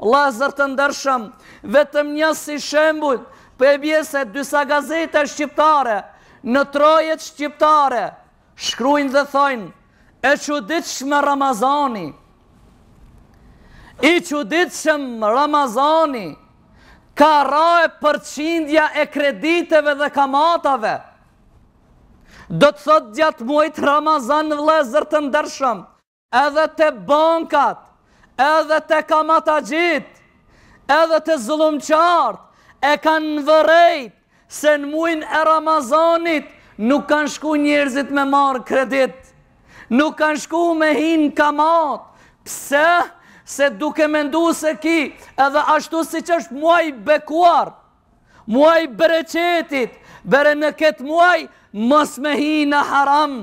Lazër të ndërshëm, vetëm një si shembul, për e bjese dysa gazete shqiptare, në trojet shqiptare, shkrujnë dhe thojnë, e që ditë shme Ramazani, i që ditë shme Ramazani, ka rajë përçindja e krediteve dhe kamatave, do të thotë gjatë muajtë Ramazan vlezër të ndërshëm, edhe të bankat, edhe të kamata gjitë, edhe të zlumë qartë, e kanë në vërejt, se në muin e Ramazanit, nuk kanë shku njërzit me marë kredit, nuk kanë shku me hinë kamat, pse, se duke me ndu se ki, edhe ashtu si që është muaj bekuar, muaj bereqetit, bere në këtë muaj, mës me hinë haram,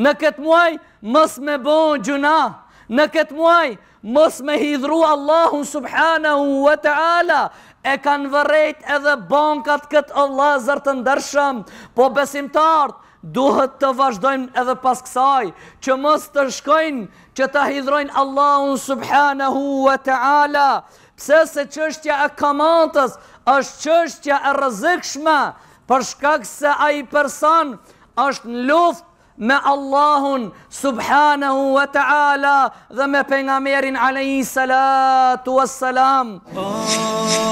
në këtë muaj, mës me bon gjuna, në këtë muaj, mos me hidhru Allahun subhanahu wa ta'ala, e kanë vërrejt edhe bankat këtë Allah zërë të ndërshëm, po besimtartë, Duhet të vazhdojmë edhe pas kësaj Që mos të shkojnë Që të hidrojnë Allahun subhanahu wa ta'ala Pse se qështja e kamantës është qështja e rëzikshme Përshkak se a i person është në luft Me Allahun Subhanahu wa ta'ala Dhe me pengamirin aleyhi salatu wa salam oh.